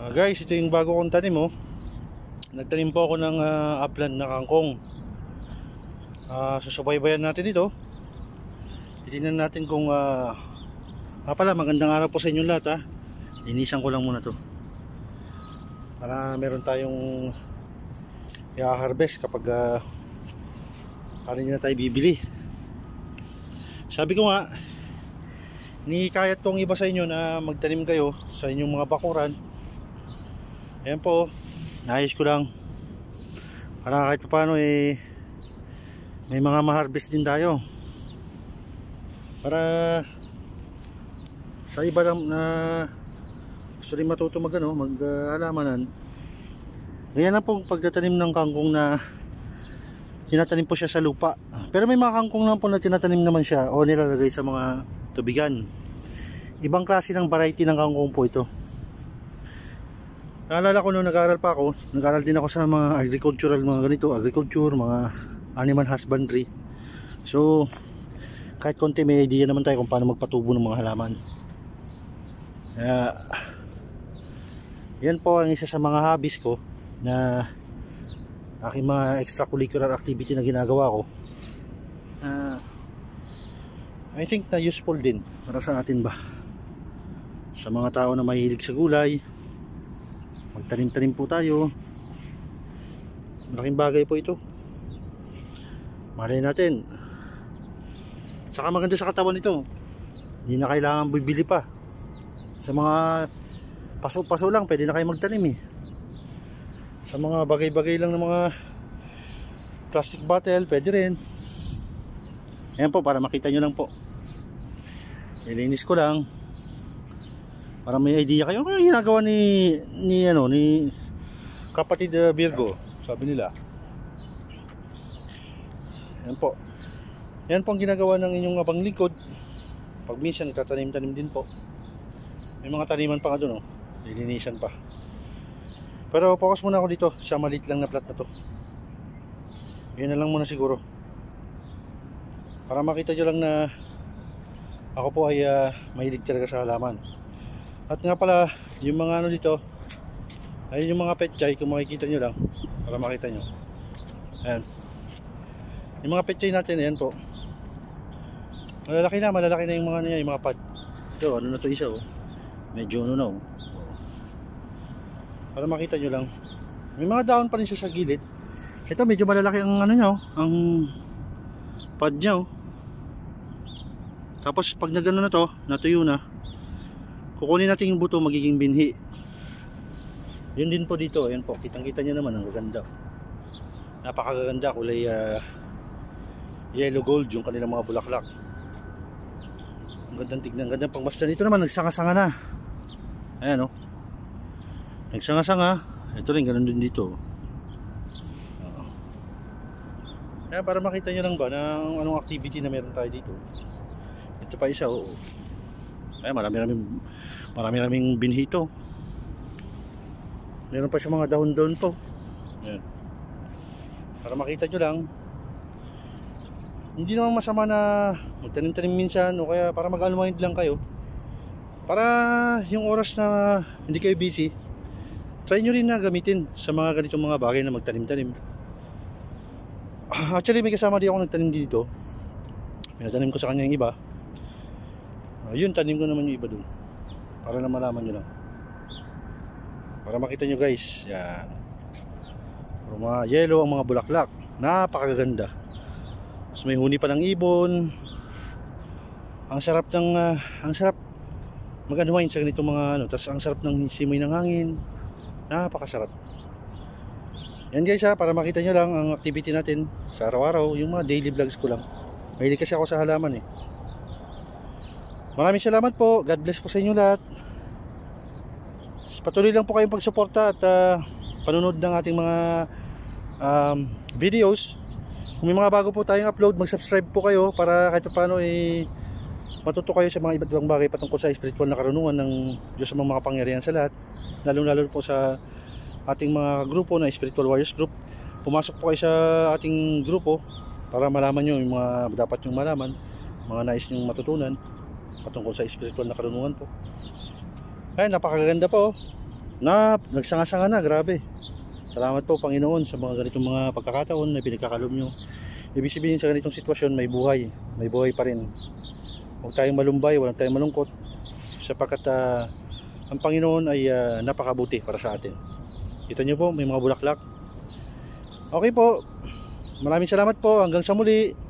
uh, guys ito yung bago kong tanim oh nagtanim po ako ng uh, upland na kangkong uh, susubaybayan natin ito itinan natin kung uh, ah pala magandang araw po sa inyo lahat ha linisan ko lang muna to para meron tayong i-harvest kapag uh, alin na tayo bibili sabi ko nga ni kaya tong iba sa inyo na magtanim kayo sa inyong mga bakuran Ayan po. Naayos ko lang. Para kahit paano eh may mga maharvest din tayo. Para sa iba lang na gusto rin matuto mag ano, mag uh, alamanan. Ganyan lang pong pagtatanim ng kangkong na tinatanim po siya sa lupa. Pero may mga kangkong lang po na tinatanim naman siya o nilalagay sa mga tubigan. Ibang klase ng variety ng kangkong po ito naalala ko nung nag-aaral pa ako nag-aaral din ako sa mga agricultural mga ganito agriculture, mga animal husbandry so kahit konti may idea naman tayo kung paano magpatubo ng mga halaman kaya uh, yan po ang isa sa mga hobbies ko na aking mga extracurricular activity na ginagawa ko uh, I think na useful din para sa atin ba sa mga tao na mahilig sa gulay magtanim-tanim po tayo malaking bagay po ito malay natin saka maganda sa katawan nito hindi na kailangan bibili pa sa mga paso-paso lang pwede na kayo magtanim eh sa mga bagay-bagay lang ng mga plastic bottle pwede rin ayan po para makita nyo lang po nilinis ko lang para may idea kayo. Ano ginagawa ni, ni, ano, ni kapatid uh, Virgo? Sabi nila. Yan po. Yan po ang ginagawa ng inyong abang panglingkod. Pag minsan, itatanim-tanim din po. May mga taniman pa nga doon, oh. Lilinisan pa. Pero focus muna ako dito sa maliit lang na plat na to. Yun na lang muna siguro. Para makita nyo lang na ako po ay uh, mahilig talaga sa halaman. At nga pala, yung mga ano dito, ayun yung mga petchay, kung makikita nyo lang, para makita nyo. Ayan. Yung mga petchay natin, ayan po. Malalaki na, malalaki na yung mga ano yung mga pot. Ito, ano na to isa oh. Medyo ano na oh. Para makita nyo lang. May mga daon pa rin siya sa gilid. Ito, medyo malalaki ang ano nyo, oh. ang pod nyo. Oh. Tapos pag nagano na to, natuyo na kukunin natin yung buto magiging binhi yun din po dito ayan po kitang kita nyo naman ang gaganda napakaganda kulay uh, yellow gold yung kanilang mga bulaklak ang gandang tignan gandang pangmasdan dito naman nagsanga-sanga na ayan o oh. nagsanga-sanga ito rin ganun din dito Kaya para makita nyo lang ba ng anong activity na meron tayo dito. Ito pa isa, oo. Ay, eh, marami-raming marami-raming binhito. Meron pa siyang mga dahon-dahon po. Ayan. Para makita nyo lang. Hindi naman masama na magtanim-tanim minsan o kaya para mag-unwind lang kayo. Para yung oras na hindi kayo busy, try nyo rin na gamitin sa mga ganitong mga bagay na magtanim-tanim. Ah, actually, may kasama din ako nagtanim dito. Pinatanim ko sa kanya yung iba ayun ah, tanim ko naman yung iba dun para na malaman nyo lang para makita nyo guys yan Pero mga yellow ang mga bulaklak napakaganda so, may huni pa ng ibon ang sarap ng uh, ang sarap maganwain sa ganito mga ano tas ang sarap ng simoy ng hangin napakasarap yan guys ha para makita nyo lang ang activity natin sa araw-araw yung mga daily vlogs ko lang mahilig kasi ako sa halaman eh Maraming salamat po. God bless po sa inyo lahat. Patuloy lang po kayong pagsuporta at uh, ah, panunod ng ating mga um, videos. Kung may mga bago po tayong upload, mag-subscribe po kayo para kahit paano eh, matuto kayo sa mga iba't ibang bagay patungkol sa spiritual na karunungan ng Diyos sa mga makapangyarihan sa lahat. Lalo-lalo po sa ating mga grupo na Spiritual Warriors Group. Pumasok po kayo sa ating grupo para malaman nyo yung mga dapat nyong malaman, mga nais nyong matutunan patungkol sa spiritual na karunungan po ay napakaganda po oh. na nagsanga-sanga na grabe salamat po Panginoon sa mga ganitong mga pagkakataon na pinagkakalob nyo ibig sabihin sa ganitong sitwasyon may buhay may buhay pa rin huwag tayong malumbay walang tayong malungkot sapagkat uh, ang Panginoon ay uh, napakabuti para sa atin kita nyo po may mga bulaklak okay po maraming salamat po hanggang sa muli